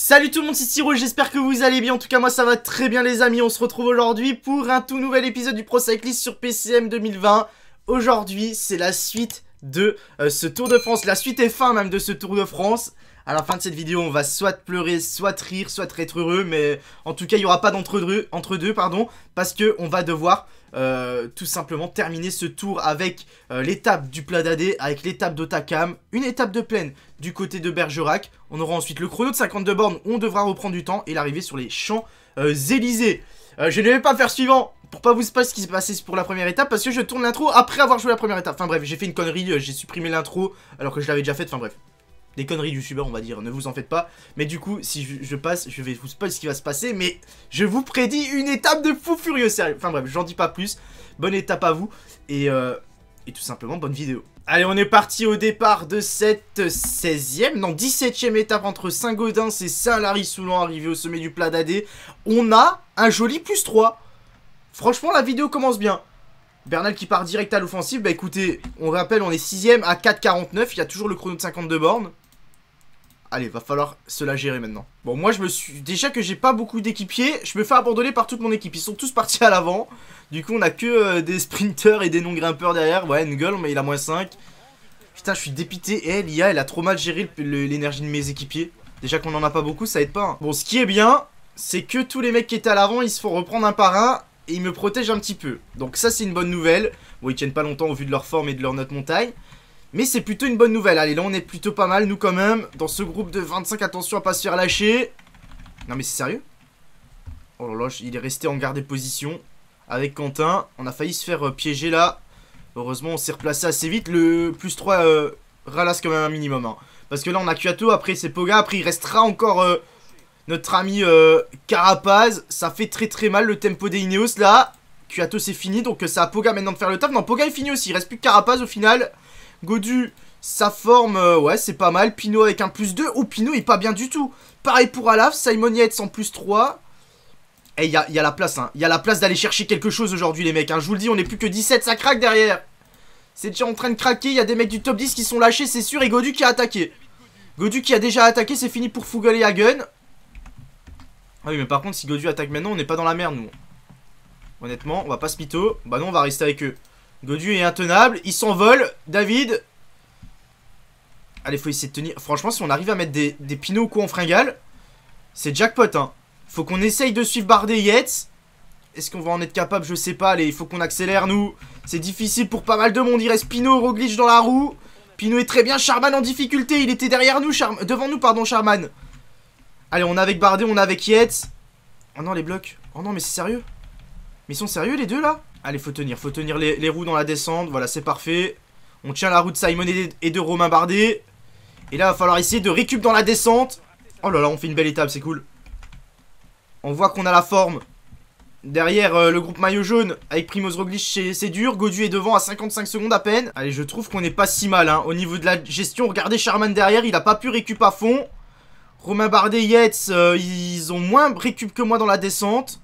Salut tout le monde, c'est Siro, j'espère que vous allez bien, en tout cas moi ça va très bien les amis, on se retrouve aujourd'hui pour un tout nouvel épisode du Pro Cyclist sur PCM 2020. Aujourd'hui c'est la suite de euh, ce Tour de France, la suite et fin même de ce Tour de France. À la fin de cette vidéo on va soit pleurer, soit rire, soit être heureux, mais en tout cas il n'y aura pas d'entre deux, entre deux pardon, parce que on va devoir euh, tout simplement terminer ce tour avec euh, l'étape du plat d'Adé, avec l'étape d'Otakam, une étape de plaine du côté de Bergerac. On aura ensuite le chrono de 52 bornes, on devra reprendre du temps et l'arrivée sur les champs euh, Élysées. je ne vais pas faire suivant pour pas vous passer ce qui s'est passé pour la première étape parce que je tourne l'intro après avoir joué la première étape. Enfin bref, j'ai fait une connerie, j'ai supprimé l'intro alors que je l'avais déjà faite, enfin bref des conneries du youtubeur on va dire, ne vous en faites pas. Mais du coup, si je, passe, je vais vous spoil ce qui va se passer, mais je vous prédis une étape de fou furieux, sérieux. Enfin bref, j'en dis pas plus. Bonne étape à vous et, euh, et tout simplement bonne vidéo. Allez, on est parti au départ de cette 16e, non 17e étape entre Saint-Gaudens et Saint-Lary-Soulan, arrivé au sommet du plat d'Adé. On a un joli plus 3. Franchement, la vidéo commence bien. Bernal qui part direct à l'offensive. Bah écoutez, on rappelle, on est 6 e à 4,49. Il y a toujours le chrono de 52 bornes. Allez, va falloir cela gérer maintenant. Bon, moi, je me suis... Déjà que j'ai pas beaucoup d'équipiers, je me fais abandonner par toute mon équipe. Ils sont tous partis à l'avant. Du coup, on a que euh, des sprinters et des non-grimpeurs derrière. Ouais, gueule, mais il a moins 5. Putain, je suis dépité. Eh, l'IA, elle a trop mal géré l'énergie de mes équipiers. Déjà qu'on en a pas beaucoup, ça aide pas. Hein. Bon, ce qui est bien, c'est que tous les mecs qui étaient à l'avant, ils se font reprendre un par un. Et ils me protègent un petit peu. Donc ça, c'est une bonne nouvelle. Bon, ils tiennent pas longtemps au vu de leur forme et de leur note montagne. Mais c'est plutôt une bonne nouvelle. Allez, là, on est plutôt pas mal, nous, quand même. Dans ce groupe de 25, attention à pas se faire lâcher. Non, mais c'est sérieux Oh là il est resté en garde position avec Quentin. On a failli se faire euh, piéger, là. Heureusement, on s'est replacé assez vite. Le plus 3 euh, ralasse quand même un minimum. Hein. Parce que là, on a Cuato après, c'est Poga. Après, il restera encore euh, notre ami euh, Carapaz. Ça fait très très mal le tempo des Ineos, là. Cuato c'est fini. Donc, ça à Poga maintenant de faire le taf. Non, Poga est fini aussi. Il reste plus que Carapaz au final. Godu, sa forme, euh, ouais, c'est pas mal. Pino avec un plus 2. Oh, Pinot, il est pas bien du tout. Pareil pour Alaf, Simon Yates en plus 3. Et il y a, y a, la place, hein. Il y a la place d'aller chercher quelque chose aujourd'hui, les mecs. Hein. Je vous le dis, on est plus que 17, ça craque derrière. C'est déjà en train de craquer. Il y a des mecs du top 10 qui sont lâchés, c'est sûr. Et Godu qui a attaqué. Godu qui a déjà attaqué, c'est fini pour Fugal et Hagen. Ah oui, mais par contre, si Godu attaque maintenant, on n'est pas dans la merde, nous. Honnêtement, on va pas se mytho. Bah non, on va rester avec eux. Godu est intenable. Il s'envole. David. Allez, faut essayer de tenir. Franchement, si on arrive à mettre des, pinots au cou en fringale, c'est jackpot. Hein. Faut qu'on essaye de suivre Bardet yet Est-ce qu'on va en être capable Je sais pas. Allez, il faut qu'on accélère, nous. C'est difficile pour pas mal de monde. Il reste Pinot, Roglic dans la roue. Pinot est très bien. Charman en difficulté. Il était derrière nous. Devant nous, pardon, Charman. Allez, on est avec Bardet, on est avec Yates. Oh non, les blocs. Oh non, mais c'est sérieux Mais ils sont sérieux, les deux, là Allez, faut tenir, faut tenir les, roues dans la descente. Voilà, c'est parfait. On tient la roue de Simon et de, Romain Bardet. Et là, il va falloir essayer de récup dans la descente. Oh là là, on fait une belle étape, c'est cool. On voit qu'on a la forme. Derrière euh, le groupe maillot jaune avec Primoz Roglic c'est dur, Godu est devant à 55 secondes à peine. Allez je trouve qu'on est pas si mal hein. au niveau de la gestion, regardez Charman derrière, il a pas pu récup à fond. Romain Bardet, Yetz euh, ils ont moins récup que moi dans la descente.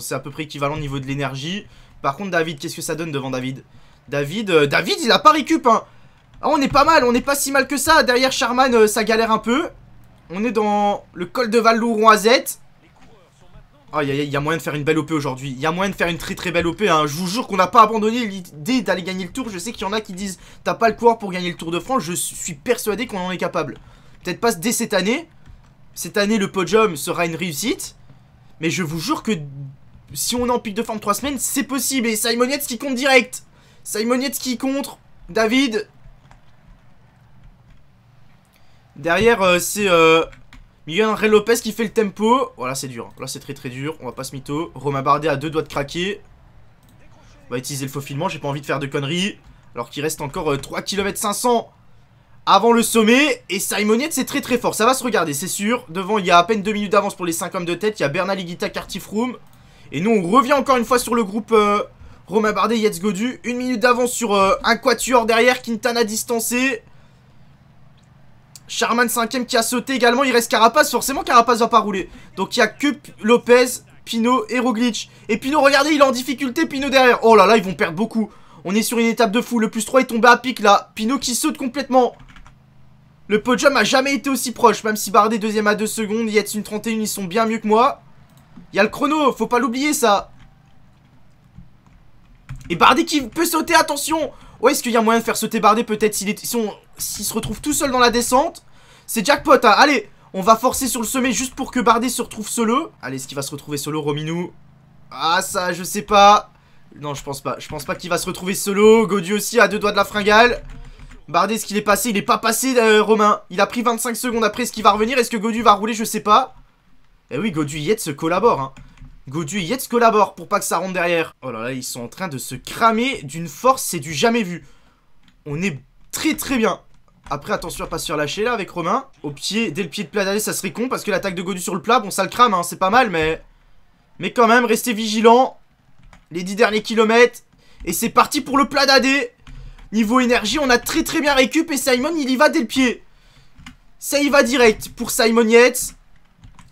c'est à peu près équivalent au niveau de l'énergie. Par contre, David, qu'est-ce que ça donne devant David David, euh, David, il a pas récup, hein ah, on est pas mal, on est pas si mal que ça. Derrière Charman, euh, ça galère un peu. On est dans le col de Val-Louron à il y, a moyen de faire une belle OP aujourd'hui. Il y a moyen de faire une très très belle OP. Hein. Je vous jure qu'on n'a pas abandonné l'idée d'aller gagner le tour. Je sais qu'il y en a qui disent T'as pas le pouvoir pour gagner le tour de France. Je suis persuadé qu'on en est capable. Peut-être pas dès cette année. Cette année, le podium sera une réussite. Mais je vous jure que si on est en pic de forme 3 semaines, c'est possible. Et Yates qui compte direct. Yates qui contre. David. Derrière, euh, c'est euh, Miguel André Lopez qui fait le tempo. Voilà, c'est dur. Là, c'est très très dur. On va pas se mytho. Romain Bardet à deux doigts de craquer. On va utiliser le faux filement. J'ai pas envie de faire de conneries. Alors qu'il reste encore 3 km 500 avant le sommet. Et Simonette, c'est très très fort. Ça va se regarder, c'est sûr. Devant, il y a à peine 2 minutes d'avance pour les 5 hommes de tête. Il y a Bernal Iguita, Cartif Room. Et nous, on revient encore une fois sur le groupe euh, Romain Bardet, Yetz Godu. Une minute d'avance sur euh, un quatuor derrière, Quintana distancé. Charman 5ème qui a sauté également. Il reste Carapace. Forcément, Carapace va pas rouler. Donc, il y a que Lopez, Pino et Roglic. Et Pino, regardez, il est en difficulté. Pino derrière. Oh là là, ils vont perdre beaucoup. On est sur une étape de fou. Le plus 3 est tombé à pic là. Pino qui saute complètement. Le podium a jamais été aussi proche. Même si Bardet deuxième à 2 secondes, Yetz une 31, ils sont bien mieux que moi. Il y a le chrono, faut pas l'oublier ça. Et Bardet qui peut sauter, attention Ouais, est-ce qu'il y a moyen de faire sauter Bardet peut-être s'il se retrouve tout seul dans la descente C'est jackpot, hein. allez On va forcer sur le sommet juste pour que Bardet se retrouve solo. Allez, est-ce qu'il va se retrouver solo, Rominou Ah, ça, je sais pas. Non, je pense pas. Je pense pas qu'il va se retrouver solo. Godu aussi à deux doigts de la fringale. Bardet, est-ce qu'il est passé Il est pas passé, euh, Romain. Il a pris 25 secondes après. Est-ce qu'il va revenir Est-ce que Godu va rouler Je sais pas. Et eh oui, Godu et Yetz se collaborent. Hein. Godu et Yetz collaborent pour pas que ça rentre derrière. Oh là là, ils sont en train de se cramer d'une force, c'est du jamais vu. On est très très bien. Après, attention à pas se faire là avec Romain. Au pied, dès le pied de plat ça serait con parce que l'attaque de Godu sur le plat, bon, ça le crame, hein, c'est pas mal, mais... Mais quand même, restez vigilants. Les 10 derniers kilomètres. Et c'est parti pour le plat Niveau énergie, on a très très bien récupé et Simon, il y va dès le pied. Ça y va direct pour Simon Yates.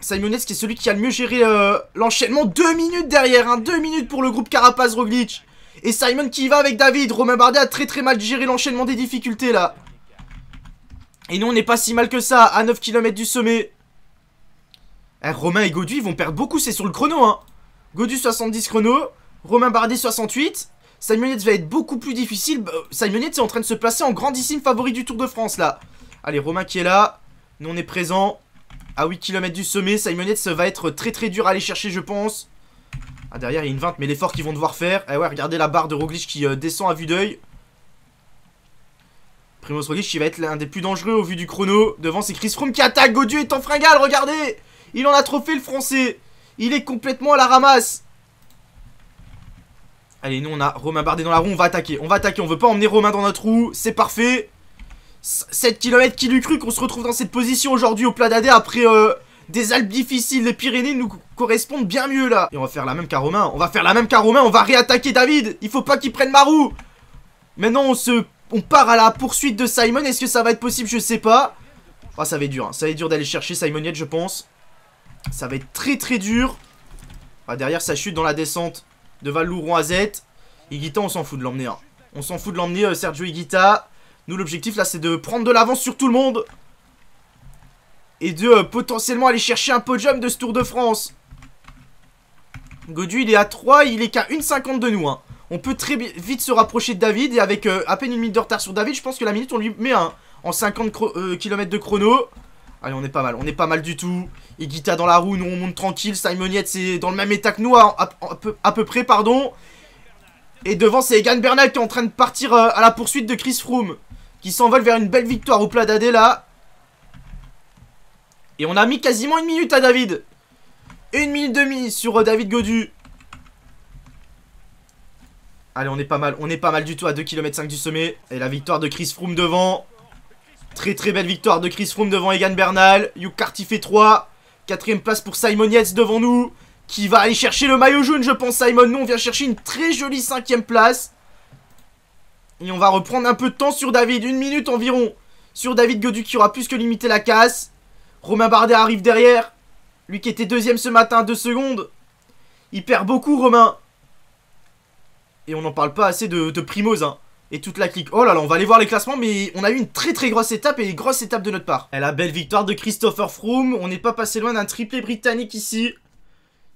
Simonet qui est celui qui a le mieux géré euh, l'enchaînement. Deux minutes derrière, hein. deux minutes pour le groupe Carapaz-Roglic. Et Simon qui va avec David. Romain Bardet a très très mal géré l'enchaînement des difficultés là. Et nous on n'est pas si mal que ça, à 9 km du sommet. Eh, Romain et Godu ils vont perdre beaucoup, c'est sur le chrono. Hein. Godu 70 chrono, Romain Bardet 68. Simonet va être beaucoup plus difficile. Bah, Simonet est en train de se placer en grandissime favori du Tour de France là. Allez, Romain qui est là. Nous on est présent à 8 km du sommet. Simonette ça va être très très dur à aller chercher, je pense. Ah, derrière, il y a une 20, mais l'effort qu'ils vont devoir faire. Eh ouais, regardez la barre de Roglic qui euh, descend à vue d'œil. Primoz Roglic qui va être l'un des plus dangereux au vu du chrono. Devant, c'est Chris Froome qui attaque. Godieu est en fringale, regardez Il en a trop fait le français. Il est complètement à la ramasse. Allez, nous, on a Romain Bardet dans la roue. On va attaquer, on va attaquer. On veut pas emmener Romain dans notre roue. C'est parfait. 7 km qui lui cru qu'on se retrouve dans cette position aujourd'hui au plat d'Adé après euh, des Alpes difficiles, les Pyrénées nous correspondent bien mieux là. Et on va faire la même qu'à Romain, on va faire la même qu'à Romain, on va réattaquer David, il faut pas qu'il prenne Marou. Maintenant on se... On part à la poursuite de Simon, est-ce que ça va être possible Je sais pas. Ah, ça va être dur, hein. ça va être dur d'aller chercher Simon je pense. Ça va être très très dur. Ah, derrière, ça chute dans la descente de Valouron à Z. on s'en fout de l'emmener. Hein. On s'en fout de l'emmener, euh, Sergio Iguita. Nous, l'objectif, là, c'est de prendre de l'avance sur tout le monde. Et de euh, potentiellement aller chercher un podium de ce Tour de France. Godu, il est à 3, il est qu'à 1,50 de nous. Hein. On peut très vite se rapprocher de David. Et avec euh, à peine une minute de retard sur David, je pense que la minute, on lui met un en 50 euh, km de chrono. Allez, on est pas mal, on est pas mal du tout. Igita dans la roue, nous on monte tranquille. Simon c'est dans le même état que nous, à, peu, près, pardon. Et devant, c'est Egan Bernal qui est en train de partir à la poursuite de Chris Froome qui s'envole vers une belle victoire au plat d'Adela. Et on a mis quasiment une minute à David. Une minute demie sur euh, David Godu. Allez, on est pas mal. On est pas mal du tout à 2 km du sommet. Et la victoire de Chris Froome devant. Très très belle victoire de Chris Froome devant Egan Bernal. Carty fait 3. Quatrième place pour Simon Yates devant nous. Qui va aller chercher le maillot jaune, je pense, Simon. Nous, on vient chercher une très jolie cinquième place. Et on va reprendre un peu de temps sur David. Une minute environ sur David Godu qui aura plus que limité la casse. Romain Bardet arrive derrière. Lui qui était deuxième ce matin, deux secondes. Il perd beaucoup, Romain. Et on n'en parle pas assez de, de Primoz, hein. Et toute la clique. Oh là là, on va aller voir les classements, mais on a eu une très très grosse étape et une grosse étape de notre part. Et la belle victoire de Christopher Froome. On n'est pas passé loin d'un triplé britannique ici.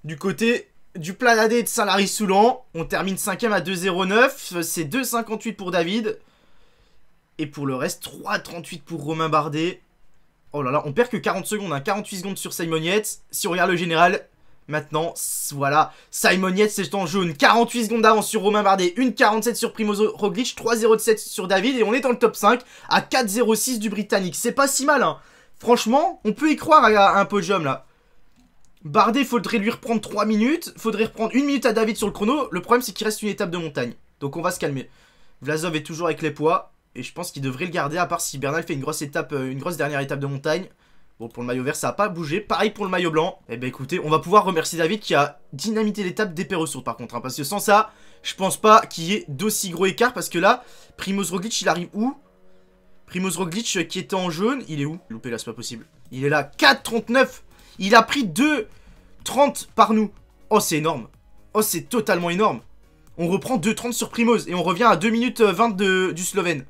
Du côté du planadé de saint larry Soulan. On termine 5ème à 2,09. C'est 2,58 pour David. Et pour le reste, 3,38 pour Romain Bardet. Oh là là, on perd que 40 secondes, 48 hein. secondes sur Simon Si on regarde le général, maintenant, voilà. Simon Yates est en jaune. 48 secondes d'avance sur Romain Bardet. 1,47 sur Primoz Roglic. 3,07 sur David. Et on est dans le top 5 à 4,06 du Britannique. C'est pas si mal, hein. Franchement, on peut y croire à un podium là. Bardet, faudrait lui reprendre 3 minutes. Faudrait reprendre 1 minute à David sur le chrono. Le problème, c'est qu'il reste une étape de montagne. Donc on va se calmer. Vlasov est toujours avec les poids. Et je pense qu'il devrait le garder, à part si Bernal fait une grosse étape, euh, une grosse dernière étape de montagne. Bon, pour le maillot vert, ça n'a pas bougé. Pareil pour le maillot blanc. Eh ben écoutez, on va pouvoir remercier David qui a dynamité l'étape d'épée ressources par contre. Hein, parce que sans ça, je pense pas qu'il y ait d'aussi gros écart. Parce que là, Primoz Roglic, il arrive où Primoz Roglic euh, qui était en jaune, il est où Loupé là, c'est pas possible. Il est là, 4,39 il a pris 2,30 par nous. Oh, c'est énorme. Oh, c'est totalement énorme. On reprend 2,30 sur Primoz et on revient à 2 minutes 20 euh, du Slovène.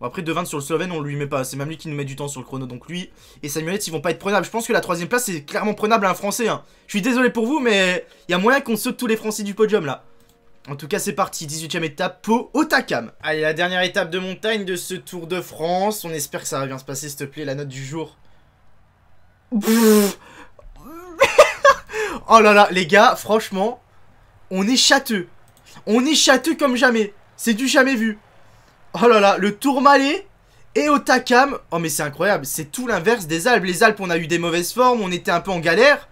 Bon, après, 2,20 sur le Slovène, on lui met pas. C'est même lui qui nous met du temps sur le chrono. Donc lui et Samuelette, ils vont pas être prenables. Je pense que la troisième place, c'est clairement prenable à un Français. Hein. Je suis désolé pour vous, mais il y a moyen qu'on saute tous les Français du podium, là. En tout cas, c'est parti, 18ème étape, Pau Otakam. Allez, la dernière étape de montagne de ce Tour de France. On espère que ça va bien se passer, s'il te plaît, la note du jour oh là là, les gars, franchement, on est châteux. On est châteux comme jamais. C'est du jamais vu. Oh là là, le Tourmalet et Otakam. Oh mais c'est incroyable, c'est tout l'inverse des Alpes. Les Alpes, on a eu des mauvaises formes, on était un peu en galère.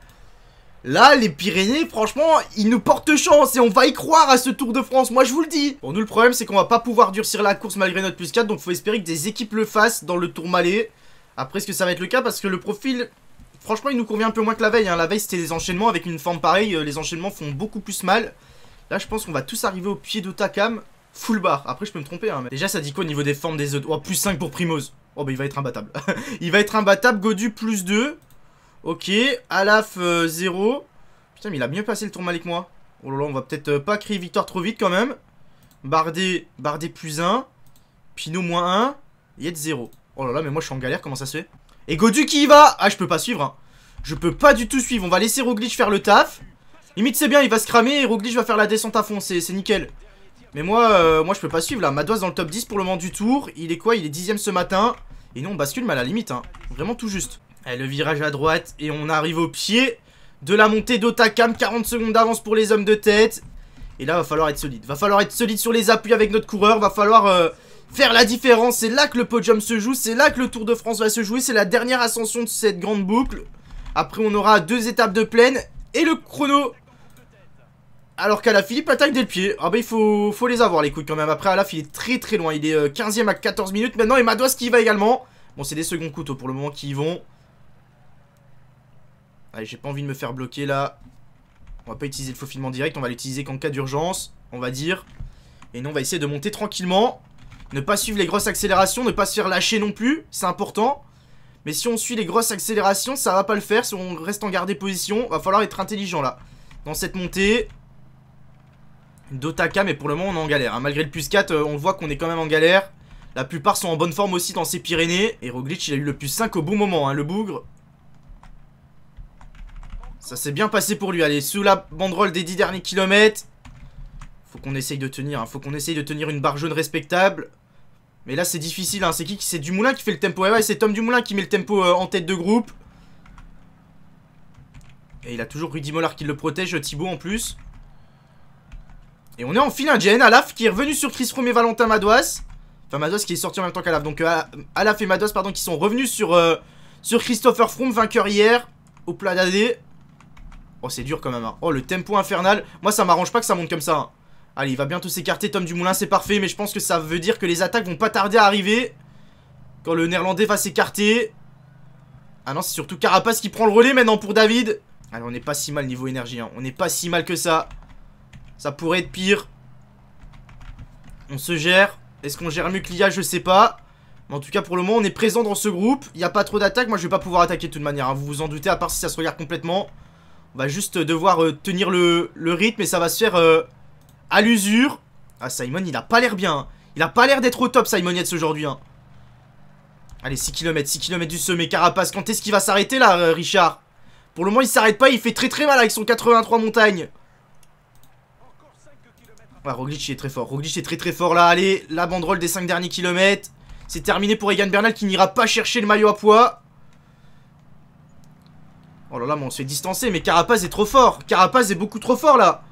Là, les Pyrénées, franchement, ils nous portent chance et on va y croire à ce Tour de France, moi je vous le dis Bon, nous, le problème, c'est qu'on va pas pouvoir durcir la course malgré notre plus 4, donc faut espérer que des équipes le fassent dans le tour Tourmalet. Après, est-ce que ça va être le cas Parce que le profil franchement, il nous convient un peu moins que la veille. Hein. La veille, c'était des enchaînements. Avec une forme pareille, euh, les enchaînements font beaucoup plus mal. Là, je pense qu'on va tous arriver au pied de Takam. Full bar. Après, je peux me tromper. Hein, mais... Déjà, ça dit quoi au niveau des formes des autres Oh, plus 5 pour Primoz. Oh, bah, il va être imbattable. il va être imbattable. Godu, plus 2. Ok. Alaf, 0. Euh, Putain, mais il a mieux passé le tour mal moi. Oh là là, on va peut-être euh, pas crier victoire trop vite quand même. Bardé, Bardé plus 1. Pinot moins 1. Yet 0. Oh là là, mais moi, je suis en galère. Comment ça se fait et Godu qui y va Ah, je peux pas suivre, hein. Je peux pas du tout suivre. On va laisser Roglic faire le taf. Limite, c'est bien, il va se cramer et Roglic va faire la descente à fond. C'est nickel. Mais moi, euh, moi, je peux pas suivre, là. Madoise dans le top 10 pour le moment du tour. Il est quoi Il est dixième ce matin. Et nous, on bascule, mais à la limite, hein. Vraiment tout juste. Allez, eh, le virage à droite et on arrive au pied de la montée d'Otakam. 40 secondes d'avance pour les hommes de tête. Et là, va falloir être solide. Va falloir être solide sur les appuis avec notre coureur. Va falloir... Euh, faire la différence. C'est là que le podium se joue, c'est là que le Tour de France va se jouer. C'est la dernière ascension de cette grande boucle. Après, on aura deux étapes de plaine et le chrono. Alors qu'à la Philippe attaque dès le pied. Ah bah il faut, faut les avoir les coups quand même. Après la il est très très loin. Il est 15ème euh, à 14 minutes maintenant. Et Madois qui y va également. Bon c'est des seconds couteaux pour le moment qui y vont. Allez j'ai pas envie de me faire bloquer là. On va pas utiliser le faux direct. On va l'utiliser qu'en cas d'urgence. On va dire. Et nous on va essayer de monter tranquillement. Ne pas suivre les grosses accélérations, ne pas se faire lâcher non plus, c'est important. Mais si on suit les grosses accélérations, ça va pas le faire. Si on reste en garde position, va falloir être intelligent là. Dans cette montée. Dotaka, mais pour le moment on est en galère. Hein. Malgré le plus 4, euh, on voit qu'on est quand même en galère. La plupart sont en bonne forme aussi dans ces Pyrénées. Et il a eu le plus 5 au bon moment, hein, le bougre. Ça s'est bien passé pour lui. Allez, sous la banderole des 10 derniers kilomètres. Faut qu'on essaye de tenir. Hein. Faut qu'on essaye de tenir une barre jaune respectable. Mais là, c'est difficile. Hein. C'est qui C'est Dumoulin qui fait le tempo. Et eh ouais, c'est Tom Dumoulin qui met le tempo euh, en tête de groupe. Et il a toujours Rudy Mollard qui le protège, Thibaut en plus. Et on est en file indienne. Hein. Alaf qui est revenu sur Chris Froome et Valentin Madoise. Enfin, Madouas qui est sorti en même temps qu'Alaf. Donc, euh, Alaf et Madouas, pardon, qui sont revenus sur, euh, sur Christopher Froome, vainqueur hier. Au plat d'AD Oh, c'est dur quand même. Hein. Oh, le tempo infernal. Moi, ça m'arrange pas que ça monte comme ça. Allez, il va bientôt s'écarter, Tom Dumoulin, c'est parfait. Mais je pense que ça veut dire que les attaques vont pas tarder à arriver. Quand le néerlandais va s'écarter. Ah non, c'est surtout Carapace qui prend le relais maintenant pour David. Allez, on n'est pas si mal niveau énergie. Hein. On n'est pas si mal que ça. Ça pourrait être pire. On se gère. Est-ce qu'on gère mieux que l'IA Je sais pas. Mais en tout cas, pour le moment, on est présent dans ce groupe. Il n'y a pas trop d'attaques. Moi, je vais pas pouvoir attaquer de toute manière. Hein. Vous vous en doutez, à part si ça se regarde complètement. On va juste devoir euh, tenir le, rythme et ça va se faire... Euh, à l'usure. Ah, Simon, il a pas l'air bien. Hein. Il a pas l'air d'être au top, Simon Yates, aujourd'hui. Hein. Allez, 6 km, 6 km du sommet. Carapace, quand est-ce qu'il va s'arrêter, là, euh, Richard Pour le moment, il s'arrête pas. Il fait très très mal avec son 83 montagne. Ouais, Roglic, il est très fort. Roglic est très très fort, là. Allez, la banderole des 5 derniers kilomètres. C'est terminé pour Egan Bernal qui n'ira pas chercher le maillot à poids. Oh là là, mais on se fait distancer. Mais Carapace est trop fort. Carapace est beaucoup trop fort, là.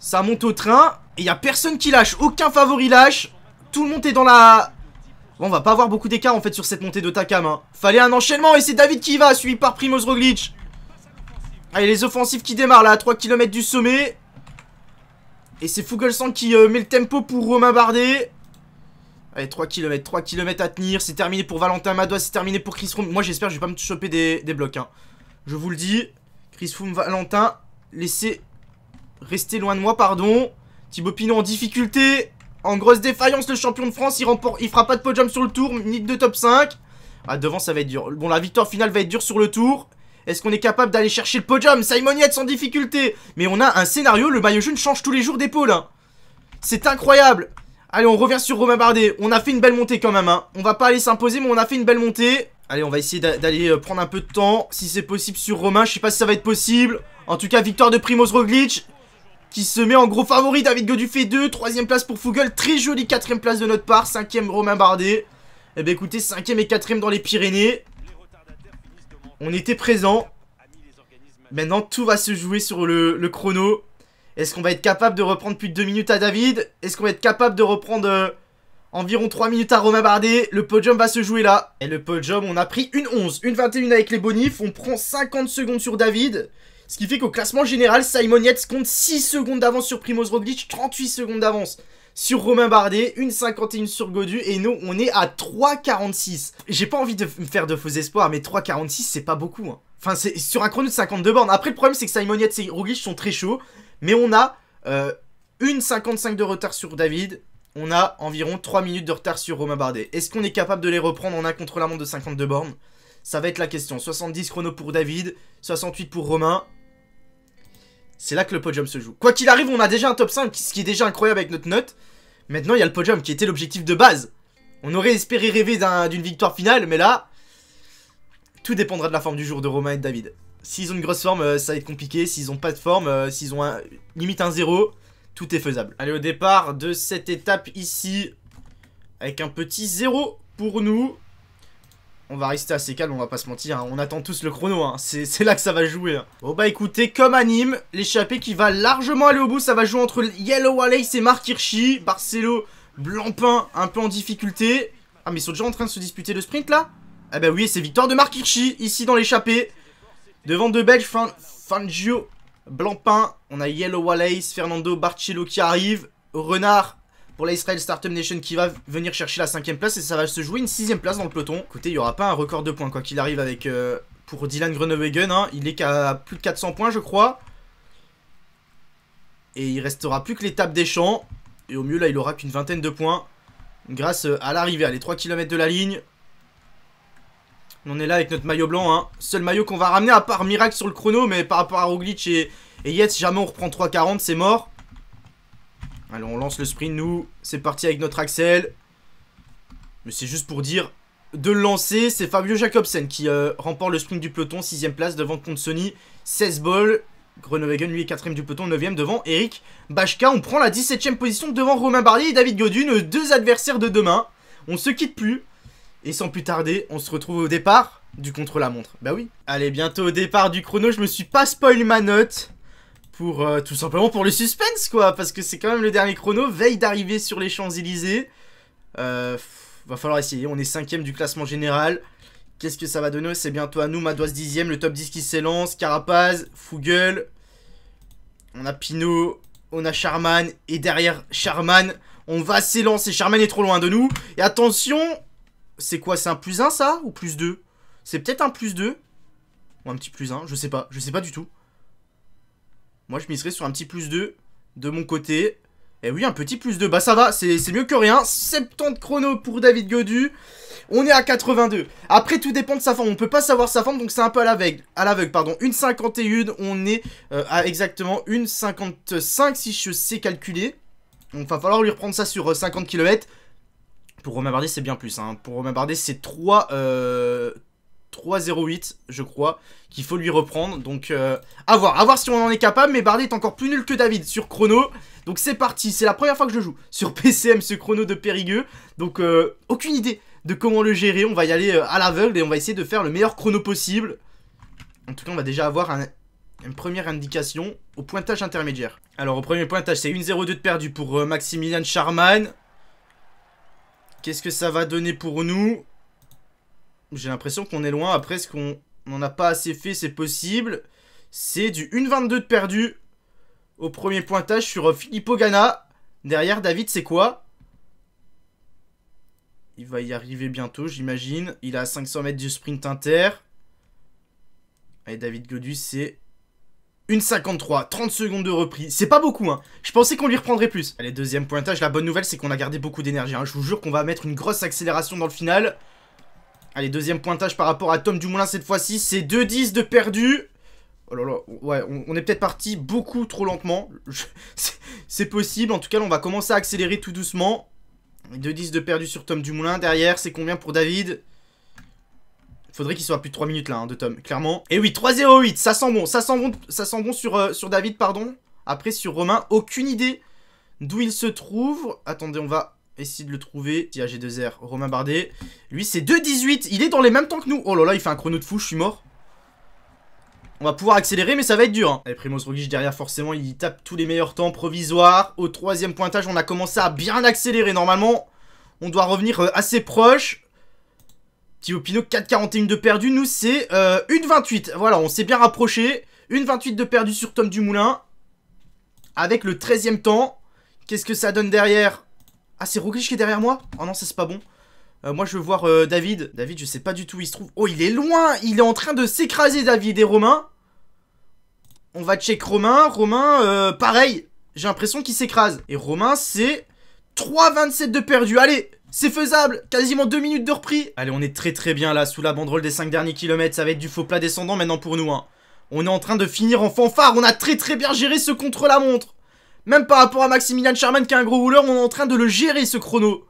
Ça monte au train. Et il n'y a personne qui lâche. Aucun favori lâche. Tout le monde est dans la... Bon, on va pas avoir beaucoup d'écart en fait sur cette montée de Takam. Hein. Fallait un enchaînement et c'est David qui va, suivi par Primoz Roglic. Allez, les offensives qui démarrent là, à 3 km du sommet. Et c'est Fuglesang qui euh, met le tempo pour Romain Bardet. Allez, 3 km, 3 km à tenir. C'est terminé pour Valentin Madois, c'est terminé pour Chris Froome. Moi, j'espère que je vais pas me choper des, blocs. Hein. Je vous le dis, Chris Froome, Valentin, laissez Restez loin de moi, pardon. Thibaut Pinot en difficulté. En grosse défaillance, le champion de France. Il, remporte, il fera pas de podium sur le tour, ni de top 5. Ah, devant, ça va être dur. Bon, la victoire finale va être dure sur le tour. Est-ce qu'on est capable d'aller chercher le podium Simon Yates sans difficulté. Mais on a un scénario, le maillot jaune change tous les jours d'épaule. Hein. C'est incroyable. Allez, on revient sur Romain Bardet. On a fait une belle montée quand même. Hein. On va pas aller s'imposer, mais on a fait une belle montée. Allez, on va essayer d'aller euh, prendre un peu de temps, si c'est possible, sur Romain. Je sais pas si ça va être possible. En tout cas, victoire de Primoz Roglic qui se met en gros favori. David Godufet fait 2, troisième place pour Fugle. très jolie quatrième place de notre part, cinquième Romain Bardet. Et eh bien écoutez, cinquième et quatrième dans les Pyrénées. On était présent Maintenant, tout va se jouer sur le, chrono. Est-ce qu'on va être capable de reprendre plus de 2 minutes à David Est-ce qu'on va être capable de reprendre euh, environ 3 minutes à Romain Bardet Le podium va se jouer là. Et le podium, on a pris une 11, une 21 avec les bonifs. On prend 50 secondes sur David. Ce qui fait qu'au classement général, Simon Yates compte 6 secondes d'avance sur Primoz Roglic, 38 secondes d'avance sur Romain Bardet, une 1,51 sur Godu, et nous, on est à 3,46. J'ai pas envie de me faire de faux espoirs, mais 3,46, c'est pas beaucoup. Hein. Enfin, c'est sur un chrono de 52 bornes. Après, le problème, c'est que Simon Yates et Roglic sont très chauds, mais on a euh, 1,55 de retard sur David, on a environ 3 minutes de retard sur Romain Bardet. Est-ce qu'on est capable de les reprendre en un contre la de 52 bornes Ça va être la question. 70 chrono pour David, 68 pour Romain, c'est là que le podium se joue. Quoi qu'il arrive, on a déjà un top 5, ce qui est déjà incroyable avec notre note. Maintenant, il y a le podium qui était l'objectif de base. On aurait espéré rêver d'une victoire finale, mais là, tout dépendra de la forme du jour de Romain et David. S'ils ont une grosse forme, euh, ça va être compliqué. S'ils ont pas de forme, euh, s'ils ont limite un 0, tout est faisable. Allez, au départ de cette étape ici, avec un petit 0 pour nous on va rester assez calme, on va pas se mentir. Hein. On attend tous le chrono, hein. c'est là que ça va jouer. Hein. Bon bah écoutez, comme anime, l'échappée qui va largement aller au bout, ça va jouer entre Yellow Wallace et Mark Hirschi. Barcelo, Blancpain, un peu en difficulté. Ah mais ils sont déjà en train de se disputer le sprint là Ah bah oui, c'est victoire de Mark Hirschi, ici dans l'échappée. Devant deux Belges, Fangio, Blancpain. On a Yellow Wallace Fernando Barcelo qui arrive. Renard, pour la Israel Startup Nation qui va venir chercher la cinquième place et ça va se jouer une sixième place dans le peloton. Écoutez, il n'y aura pas un record de points quoi qu'il arrive avec euh, pour Dylan Grenowegen. Hein. il est qu'à plus de 400 points je crois. Et il restera plus que l'étape des champs. Et au mieux là il aura qu'une vingtaine de points grâce euh, à l'arrivée à les 3 km de la ligne. On est là avec notre maillot blanc. Hein. Seul maillot qu'on va ramener à part miracle sur le chrono. Mais par rapport à Roglic et, et si jamais on reprend 3,40, c'est mort. Allez, on lance le sprint, nous. C'est parti avec notre Axel. Mais c'est juste pour dire de le lancer. C'est Fabio Jacobsen qui euh, remporte le sprint du peloton. 6ème place devant Sony, 16 balles. Groenewegen, lui, est 4ème du peloton. 9ème devant Eric Bachka. On prend la 17ème position devant Romain Barlier et David Godune. Deux adversaires de demain. On se quitte plus. Et sans plus tarder, on se retrouve au départ du contre-la-montre. Bah oui. Allez, bientôt au départ du chrono. Je me suis pas spoil ma note pour euh, tout simplement pour le suspense quoi, parce que c'est quand même le dernier chrono, veille d'arriver sur les Champs-Élysées. Euh, va falloir essayer, on est cinquième du classement général. Qu'est-ce que ça va donner C'est bientôt à nous, Madouas 10 le top 10 qui s'élance, Carapaz, Fougueul. On a Pinot, on a Charman, et derrière Charman, on va s'élancer. Charman est trop loin de nous, et attention, c'est quoi C'est un plus 1 ça Ou plus 2 C'est peut-être un plus 2 Ou un petit plus 1, je sais pas, je sais pas du tout. Moi, je miserais sur un petit plus 2 de mon côté. Et eh oui, un petit plus 2. Bah, ça va, c'est mieux que rien. 70 chrono pour David Godu. On est à 82. Après, tout dépend de sa forme. On peut pas savoir sa forme, donc c'est un peu à l'aveugle. À l'aveugle, pardon. Une on est euh, à exactement une 55, si je sais calculer. Donc, va falloir lui reprendre ça sur 50 euh, km. Pour Romain c'est bien plus. Hein. Pour Romain c'est 3, 3-0-8, je crois, qu'il faut lui reprendre. Donc, euh, à voir. À voir si on en est capable. Mais Bardet est encore plus nul que David sur chrono. Donc, c'est parti. C'est la première fois que je joue sur PCM ce chrono de Périgueux. Donc, euh, aucune idée de comment le gérer. On va y aller euh, à l'aveugle et on va essayer de faire le meilleur chrono possible. En tout cas, on va déjà avoir une première indication au pointage intermédiaire. Alors, au premier pointage, c'est 1-0-2 de perdu pour euh, Maximilian Charman. Qu'est-ce que ça va donner pour nous j'ai l'impression qu'on est loin. Après, ce qu'on n'en a pas assez fait, c'est possible. C'est du 1-22 de perdu au premier pointage sur euh, Filippo Ganna. Derrière, David, c'est quoi Il va y arriver bientôt, j'imagine. Il a 500 mètres du sprint inter. Et David Godus, c'est une 53, 30 secondes de reprise. C'est pas beaucoup, hein. Je pensais qu'on lui reprendrait plus. Allez, deuxième pointage. La bonne nouvelle, c'est qu'on a gardé beaucoup d'énergie. Hein. Je vous jure qu'on va mettre une grosse accélération dans le final. Allez, deuxième pointage par rapport à Tom Dumoulin cette fois-ci. C'est 2-10 de perdu. Oh là là, ouais, on, est peut-être parti beaucoup trop lentement. C'est possible. En tout cas, on va commencer à accélérer tout doucement. 2-10 de perdu sur Tom Dumoulin. Derrière, c'est combien pour David Faudrait qu'il soit plus de 3 minutes là, hein, de Tom, clairement. Et eh oui, 3-0-8, ça sent bon, ça sent bon, ça sent bon sur, euh, sur David, pardon. Après, sur Romain, aucune idée d'où il se trouve. Attendez, on va Essayez de le trouver. Tiens, j'ai 2 airs. Romain Bardet. Lui, c'est 2-18. Il est dans les mêmes temps que nous. Oh là là, il fait un chrono de fou, je suis mort. On va pouvoir accélérer, mais ça va être dur. Hein. Primoz Roglic derrière, forcément, il tape tous les meilleurs temps provisoires. Au troisième pointage, on a commencé à bien accélérer. Normalement, on doit revenir euh, assez proche. Thio Pinot, 4-41 de perdu. Nous, c'est 1-28. Euh, voilà, on s'est bien rapproché. 28 de perdu sur Tom Dumoulin. Avec le 13e temps. Qu'est-ce que ça donne derrière ah, c'est Roglic qui est derrière moi Oh non, ça c'est pas bon. Euh, moi, je veux voir euh, David. David, je sais pas du tout où il se trouve. Oh, il est loin Il est en train de s'écraser, David et Romain. On va check Romain. Romain, euh, pareil. J'ai l'impression qu'il s'écrase. Et Romain, c'est 3,27 de perdu. Allez, c'est faisable Quasiment 2 minutes de repris Allez, on est très très bien là, sous la banderole des 5 derniers kilomètres. Ça va être du faux plat descendant maintenant pour nous. Hein. On est en train de finir en fanfare. On a très très bien géré ce contre-la-montre. Même par rapport à Maximilian Charman qui est un gros rouleur, on est en train de le gérer ce chrono.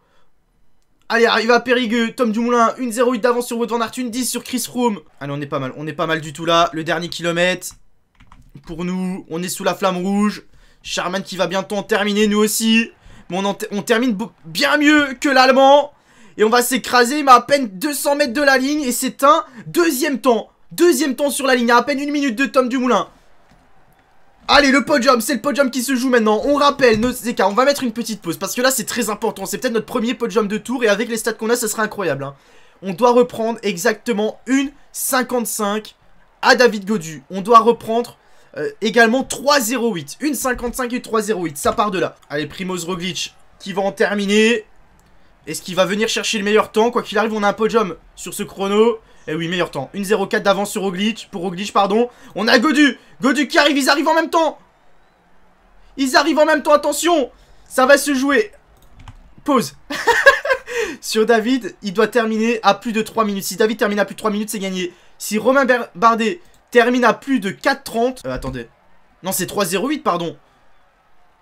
Allez, arrive à Périgueux, Tom Dumoulin, 1-0-8 d'avance sur Wood Van 10 sur Chris Froome. Allez, on est pas mal, on est pas mal du tout là. Le dernier kilomètre, pour nous, on est sous la flamme rouge. Charman qui va bientôt en terminer, nous aussi. Mais on, termine bien mieux que l'Allemand. Et on va s'écraser, mais à peine 200 mètres de la ligne. Et c'est un deuxième temps. Deuxième temps sur la ligne, à, à peine une minute de Tom Dumoulin. Allez, le podium, c'est le podium qui se joue maintenant. On rappelle nos écarts. On va mettre une petite pause parce que là, c'est très important. C'est peut-être notre premier podium de tour et avec les stats qu'on a, ça sera incroyable. Hein. On doit reprendre exactement une 55 à David Godu. On doit reprendre euh, également 3.08, 1.55 Une 55 et 3.08, Ça part de là. Allez, Primoz Roglic qui va en terminer. Est-ce qu'il va venir chercher le meilleur temps Quoi qu'il arrive, on a un podium sur ce chrono. Et eh oui, meilleur temps. 1-0-4 d'avance sur Oglitch, pour Oglitch. pardon. On a Godu Godu qui arrive, ils arrivent en même temps Ils arrivent en même temps, attention Ça va se jouer Pause Sur David, il doit terminer à plus de 3 minutes. Si David termine à plus de 3 minutes, c'est gagné. Si Romain Bardet termine à plus de 4,30... Euh, attendez. Non, c'est 3,08, pardon.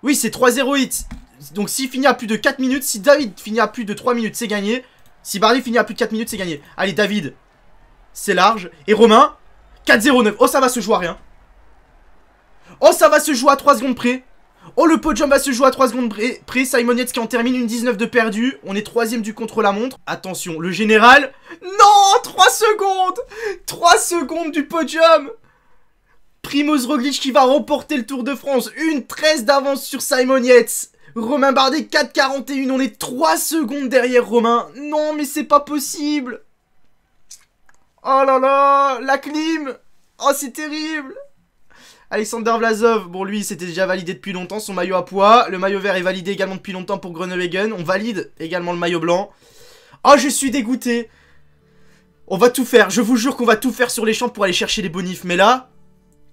Oui, c'est 3 3,08. Donc s'il finit à plus de 4 minutes, si David finit à plus de 3 minutes, c'est gagné. Si Bardet finit à plus de 4 minutes, c'est gagné. Allez, David, c'est large. Et Romain, 4-0-9. Oh, ça va se jouer à rien. Oh, ça va se jouer à 3 secondes près. Oh, le podium va se jouer à 3 secondes près. Simon Yates qui en termine une 19 de perdu. On est troisième du contre-la-montre. Attention, le général. Non 3 secondes 3 secondes du podium Primoz Roglic qui va remporter le Tour de France. Une 13 d'avance sur Simon Yates. Romain Bardet, 4-41. On est 3 secondes derrière Romain. Non, mais c'est pas possible Oh là là, la clim Oh, c'est terrible Alexander Vlasov, bon lui c'était déjà validé depuis longtemps son maillot à poids, le maillot vert est validé également depuis longtemps pour Groenewegen, on valide également le maillot blanc. Oh je suis dégoûté On va tout faire, je vous jure qu'on va tout faire sur les champs pour aller chercher les bonifs, mais là...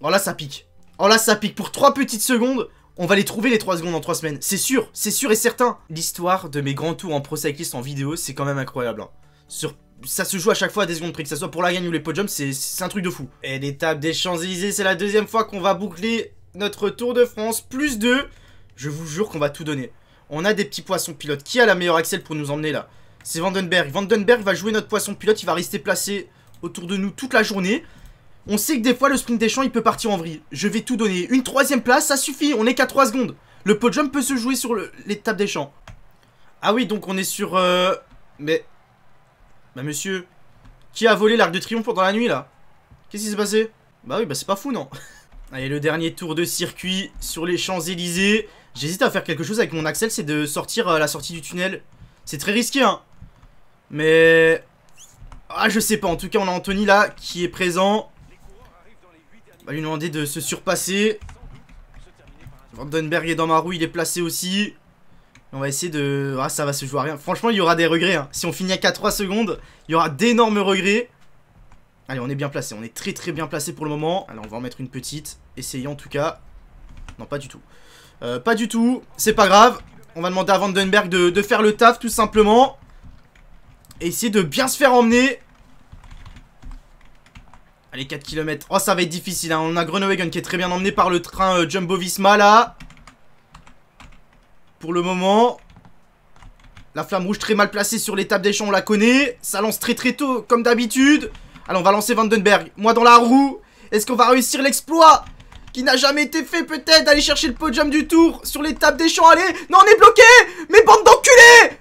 Oh là ça pique, oh là ça pique, pour 3 petites secondes, on va les trouver les 3 secondes en 3 semaines, c'est sûr, c'est sûr et certain L'histoire de mes grands tours en pro en vidéo c'est quand même incroyable, hein. sur ça se joue à chaque fois à des secondes près, que ce soit pour la gagne ou les podiums, c'est un truc de fou. Et l'étape des Champs-Élysées, c'est la deuxième fois qu'on va boucler notre Tour de France, plus deux. Je vous jure qu'on va tout donner. On a des petits poissons pilotes. Qui a la meilleure axel pour nous emmener là C'est Vandenberg. Vandenberg va jouer notre poisson pilote, il va rester placé autour de nous toute la journée. On sait que des fois le sprint des champs il peut partir en vrille. Je vais tout donner. Une troisième place, ça suffit, on est qu'à 3 secondes. Le podium peut se jouer sur l'étape des champs. Ah oui, donc on est sur... Euh, mais bah monsieur, qui a volé l'arc de triomphe pendant la nuit là Qu'est-ce qui s'est passé Bah oui, bah c'est pas fou non Allez, le dernier tour de circuit sur les Champs-Élysées. J'hésite à faire quelque chose avec mon Axel, c'est de sortir à euh, la sortie du tunnel. C'est très risqué, hein. Mais... Ah, je sais pas. En tout cas, on a Anthony là, qui est présent. On va lui demander de se surpasser. Vandenberg est dans ma roue, il est placé aussi. On va essayer de... Ah, ça va se jouer à rien. Franchement, il y aura des regrets. Hein. Si on finit à 4 3 secondes, il y aura d'énormes regrets. Allez, on est bien placé. On est très très bien placé pour le moment. Alors, on va en mettre une petite. Essayons en tout cas. Non, pas du tout. Euh, pas du tout. C'est pas grave. On va demander à Vandenberg de, de faire le taf, tout simplement. Et essayer de bien se faire emmener. Allez, 4 km. Oh, ça va être difficile. Hein. On a Grenoble qui est très bien emmené par le train euh, Jumbo Visma, là pour le moment. La flamme rouge très mal placée sur l'étape des champs, on la connaît. Ça lance très très tôt, comme d'habitude. Allez, on va lancer Vandenberg. Moi dans la roue. Est-ce qu'on va réussir l'exploit qui n'a jamais été fait peut-être D'aller chercher le podium du tour sur l'étape des champs. Allez, non, on est bloqué Mais bande d'enculés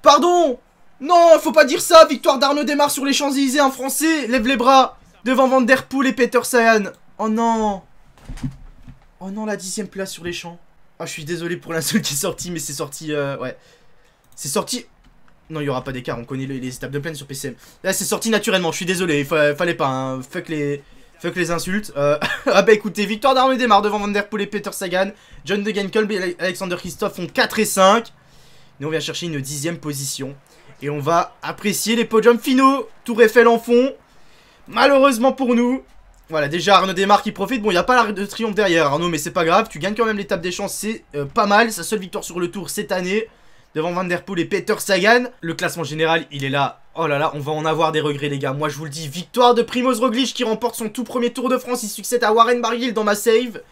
Pardon Non, faut pas dire ça. Victoire d'Arnaud démarre sur les Champs-Élysées. Un Français lève les bras devant Van Der Poel et Peter Sayan Oh non Oh non, la dixième place sur les champs. Ah, je suis désolé pour l'insulte qui est sortie, mais c'est sorti... Euh, ouais. C'est sorti... Non, il n'y aura pas d'écart, on connaît les, étapes de plaine sur PCM. Là, c'est sorti naturellement, je suis désolé, il fallait pas. Hein. Fuck, les, fuck les insultes. Euh. ah bah écoutez, victoire d'armée démarre devant Van Der Poel et Peter Sagan. John de et Alexander Christophe font 4 et 5. Nous, on vient chercher une dixième position. Et on va apprécier les podiums finaux. Tour Eiffel en fond. Malheureusement pour nous, voilà, déjà Arnaud démarre qui profite. Bon, il n'y a pas la de triomphe derrière Arnaud, mais c'est pas grave. Tu gagnes quand même l'étape des chances, c'est euh, pas mal. Sa seule victoire sur le tour cette année, devant Van Der Poel et Peter Sagan. Le classement général, il est là. Oh là là, on va en avoir des regrets les gars. Moi je vous le dis, victoire de Primoz Roglic qui remporte son tout premier Tour de France. Il succède à Warren Barguil dans ma save.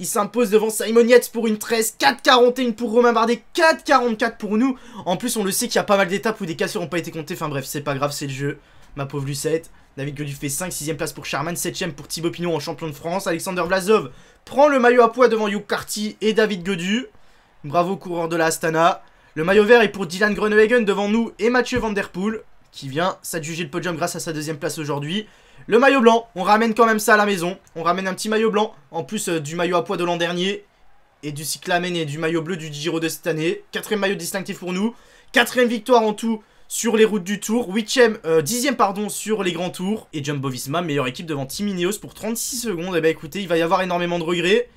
Il s'impose devant Simon Yates pour une 13, 4,41 pour Romain Bardet, 44 pour nous. En plus, on le sait qu'il y a pas mal d'étapes où des cassures n'ont pas été comptées. Enfin bref, c'est pas grave, c'est le jeu. Ma pauvre Lucette. David Godu fait 5, 6ème place pour Charman, 7ème pour Thibaut Pinot en champion de France. Alexander Vlasov prend le maillot à poids devant Hugh Carty et David Godu. Bravo coureur de la Astana. Le maillot vert est pour Dylan Groenewegen devant nous et Mathieu Van Der Poel qui vient s'adjuger le podium grâce à sa deuxième place aujourd'hui. Le maillot blanc, on ramène quand même ça à la maison. On ramène un petit maillot blanc en plus euh, du maillot à poids de l'an dernier et du cyclamen et du maillot bleu du Giro de cette année. Quatrième maillot distinctif pour nous. Quatrième victoire en tout sur les routes du tour, 8ème, 10ème euh, pardon sur les grands tours, et Jumbo Visma, meilleure équipe devant Timineos pour 36 secondes, et eh bah ben, écoutez, il va y avoir énormément de regrets,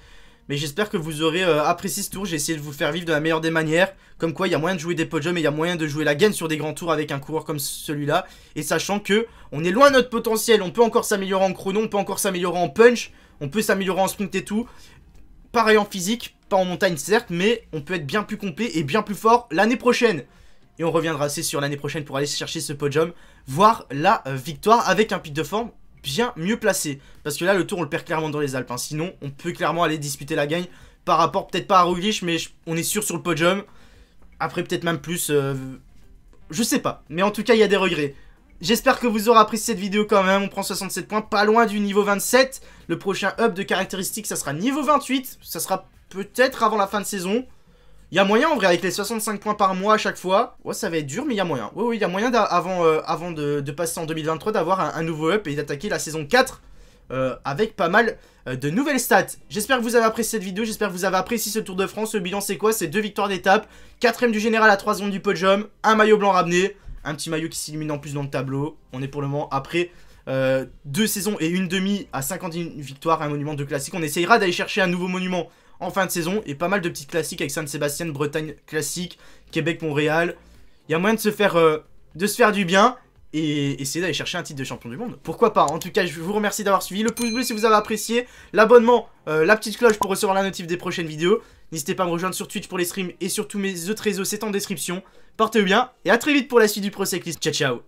mais j'espère que vous aurez euh, apprécié ce tour, j'ai essayé de vous faire vivre de la meilleure des manières, comme quoi il y a moyen de jouer des podiums et il y a moyen de jouer la gaine sur des grands tours avec un coureur comme celui-là, et sachant que on est loin de notre potentiel, on peut encore s'améliorer en chrono, on peut encore s'améliorer en punch, on peut s'améliorer en sprint et tout, pareil en physique, pas en montagne certes, mais on peut être bien plus complet et bien plus fort l'année prochaine et on reviendra assez sur l'année prochaine pour aller chercher ce podium, voir la euh, victoire avec un pic de forme bien mieux placé. Parce que là, le tour, on le perd clairement dans les Alpes. Hein. Sinon, on peut clairement aller disputer la gagne par rapport, peut-être pas à Roglic, mais on est sûr sur le podium. Après, peut-être même plus. Euh, je sais pas. Mais en tout cas, il y a des regrets. J'espère que vous aurez appris cette vidéo quand même. On prend 67 points, pas loin du niveau 27. Le prochain up de caractéristiques, ça sera niveau 28. Ça sera peut-être avant la fin de saison. Il y a moyen en vrai avec les 65 points par mois à chaque fois. Ouais, ça va être dur, mais il y a moyen. Oui, oui, il y a moyen avant, euh, avant de, passer en 2023 d'avoir un, nouveau up et d'attaquer la saison 4 euh, avec pas mal euh, de nouvelles stats. J'espère que vous avez apprécié cette vidéo, j'espère que vous avez apprécié ce Tour de France. Le bilan, c'est quoi C'est deux victoires d'étape, 4 du général à 3 secondes du podium, un maillot blanc ramené, un petit maillot qui s'illumine en plus dans le tableau. On est pour le moment après. deux saisons et une demi à 51 victoires, un monument de classique. On essayera d'aller chercher un nouveau monument en fin de saison et pas mal de petites classiques avec Saint-Sébastien, Bretagne classique, Québec-Montréal. Il y a moyen de se faire, euh, de se faire du bien et essayer d'aller chercher un titre de champion du monde. Pourquoi pas En tout cas, je vous remercie d'avoir suivi. Le pouce bleu si vous avez apprécié. L'abonnement, euh, la petite cloche pour recevoir la notif des prochaines vidéos. N'hésitez pas à me rejoindre sur Twitch pour les streams et sur tous mes autres réseaux, c'est en description. Portez-vous bien et à très vite pour la suite du Pro Cyclist. Ciao, ciao